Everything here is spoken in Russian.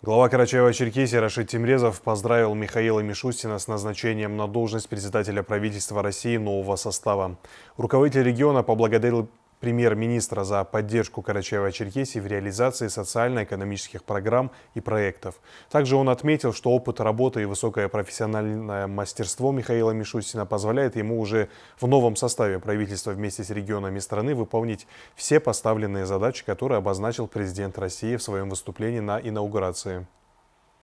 Глава Карачаева-Черкесии Рашид Тимрезов поздравил Михаила Мишустина с назначением на должность председателя правительства России нового состава. Руководитель региона поблагодарил премьер-министра за поддержку Карачаева-Черкесии в реализации социально-экономических программ и проектов. Также он отметил, что опыт работы и высокое профессиональное мастерство Михаила Мишустина позволяет ему уже в новом составе правительства вместе с регионами страны выполнить все поставленные задачи, которые обозначил президент России в своем выступлении на инаугурации.